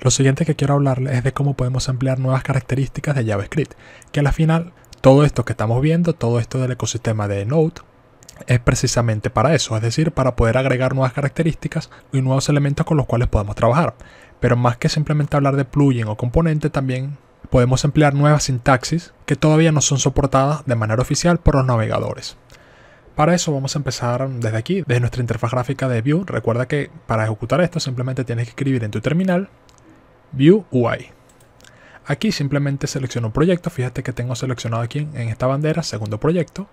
Lo siguiente que quiero hablarles es de cómo podemos emplear nuevas características de JavaScript, que a la final todo esto que estamos viendo, todo esto del ecosistema de Node, es precisamente para eso, es decir, para poder agregar nuevas características y nuevos elementos con los cuales podemos trabajar. Pero más que simplemente hablar de plugin o componente, también podemos emplear nuevas sintaxis que todavía no son soportadas de manera oficial por los navegadores. Para eso vamos a empezar desde aquí, desde nuestra interfaz gráfica de Vue. Recuerda que para ejecutar esto simplemente tienes que escribir en tu terminal View UI. Aquí simplemente selecciono proyecto, fíjate que tengo seleccionado aquí en esta bandera, segundo proyecto.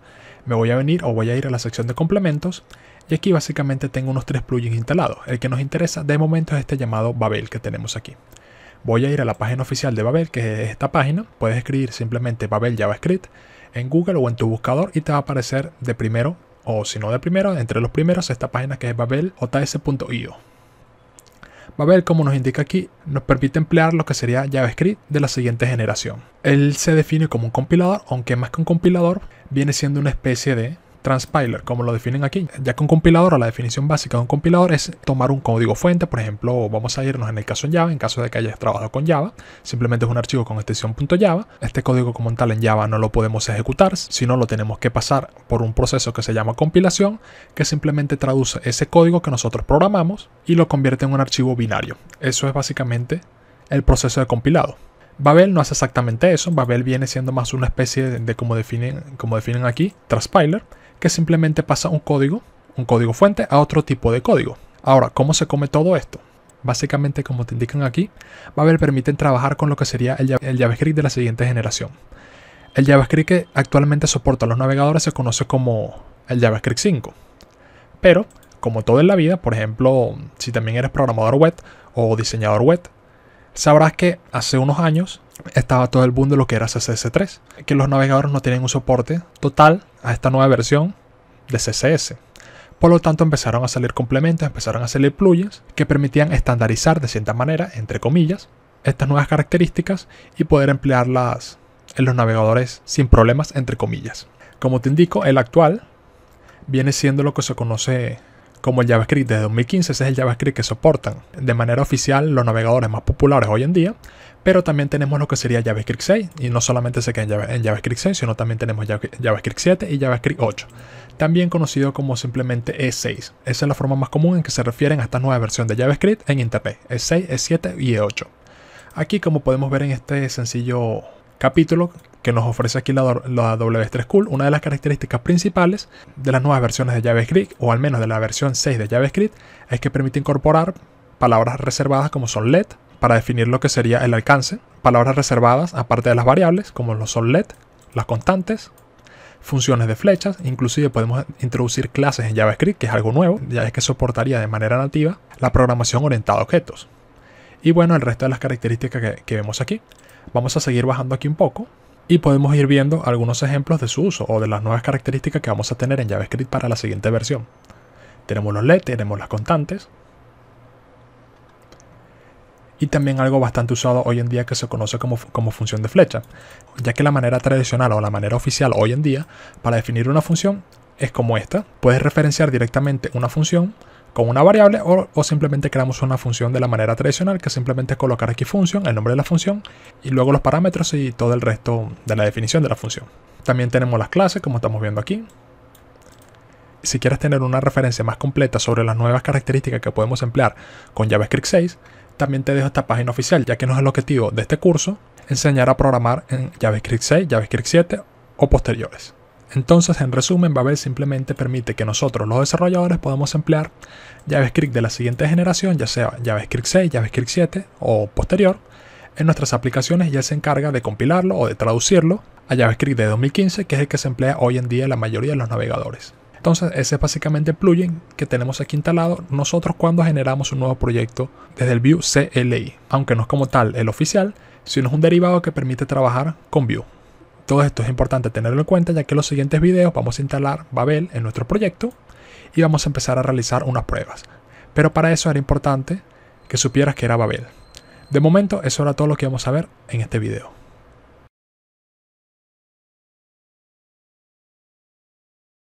Me voy a venir o voy a ir a la sección de complementos y aquí básicamente tengo unos tres plugins instalados. El que nos interesa de momento es este llamado Babel que tenemos aquí. Voy a ir a la página oficial de Babel, que es esta página. Puedes escribir simplemente Babel JavaScript en Google o en tu buscador y te va a aparecer de primero o si no de primero, entre los primeros esta página que es Babel.js.io. Babel, como nos indica aquí, nos permite emplear lo que sería JavaScript de la siguiente generación. Él se define como un compilador, aunque más que un compilador, viene siendo una especie de transpiler, como lo definen aquí, ya que un compilador la definición básica de un compilador es tomar un código fuente, por ejemplo, vamos a irnos en el caso en Java, en caso de que hayas trabajado con Java, simplemente es un archivo con extensión.java, este código como tal en Java no lo podemos ejecutar, sino lo tenemos que pasar por un proceso que se llama compilación, que simplemente traduce ese código que nosotros programamos y lo convierte en un archivo binario. Eso es básicamente el proceso de compilado. Babel no hace exactamente eso, Babel viene siendo más una especie de, de definen, como definen aquí, transpiler, que simplemente pasa un código, un código fuente, a otro tipo de código. Ahora, ¿cómo se come todo esto? Básicamente, como te indican aquí, Babel permiten trabajar con lo que sería el, JavaScript de la siguiente generación. El JavaScript que actualmente soporta los navegadores se conoce como el JavaScript 5. Pero, como todo en la vida, por ejemplo, si también eres programador web o diseñador web, sabrás que hace unos años estaba todo el mundo lo que era CSS3, que los navegadores no tienen un soporte total a esta nueva versión de CSS. Por lo tanto, empezaron a salir complementos, empezaron a salir plugins que permitían estandarizar de cierta manera, entre comillas, estas nuevas características y poder emplearlas en los navegadores sin problemas, entre comillas. Como te indico, el actual viene siendo lo que se conoce como el JavaScript de 2015, ese es el JavaScript que soportan de manera oficial los navegadores más populares hoy en día, pero también tenemos lo que sería JavaScript 6, y no solamente se queda en JavaScript 6, sino también tenemos JavaScript 7 y JavaScript 8, también conocido como simplemente E6. Esa es la forma más común en que se refieren a esta nueva versión de JavaScript en Internet, E6, E7 y E8. Aquí, como podemos ver en este sencillo capítulo, que nos ofrece aquí la, W3 Cool, una de las características principales de las nuevas versiones de JavaScript, o al menos de la versión 6 de JavaScript, es que permite incorporar palabras reservadas como son let para definir lo que sería el alcance, palabras reservadas aparte de las variables como los son let, las constantes, funciones de flechas, inclusive podemos introducir clases en JavaScript, que es algo nuevo, ya es que soportaría de manera nativa la programación orientada a objetos. Y bueno, el resto de las características que vemos aquí. Vamos a seguir bajando aquí un poco y podemos ir viendo algunos ejemplos de su uso o de las nuevas características que vamos a tener en JavaScript para la siguiente versión. Tenemos los LED, tenemos las constantes. Y también algo bastante usado hoy en día que se conoce como, como función de flecha, ya que la manera tradicional o la manera oficial hoy en día para definir una función es como esta. Puedes referenciar directamente una función con una variable o, simplemente creamos una función de la manera tradicional que simplemente es colocar aquí función, el nombre de la función y luego los parámetros y todo el resto de la definición de la función. También tenemos las clases como estamos viendo aquí. Si quieres tener una referencia más completa sobre las nuevas características que podemos emplear con JavaScript 6, también te dejo esta página oficial ya que no es el objetivo de este curso enseñar a programar en JavaScript 6, JavaScript 7 o posteriores. Entonces, en resumen, Babel simplemente permite que nosotros, los desarrolladores, podamos emplear JavaScript de la siguiente generación, ya sea JavaScript 6, JavaScript 7 o posterior, en nuestras aplicaciones y él se encarga de compilarlo o de traducirlo a JavaScript de 2015, que es el que se emplea hoy en día en la mayoría de los navegadores. Entonces, ese es básicamente el plugin que tenemos aquí instalado nosotros cuando generamos un nuevo proyecto desde el Vue CLI, aunque no es como tal el oficial, sino es un derivado que permite trabajar con Vue. Todo esto es importante tenerlo en cuenta ya que en los siguientes videos vamos a instalar Babel en nuestro proyecto y vamos a empezar a realizar unas pruebas. Pero para eso era importante que supieras que era Babel. De momento eso era todo lo que vamos a ver en este video.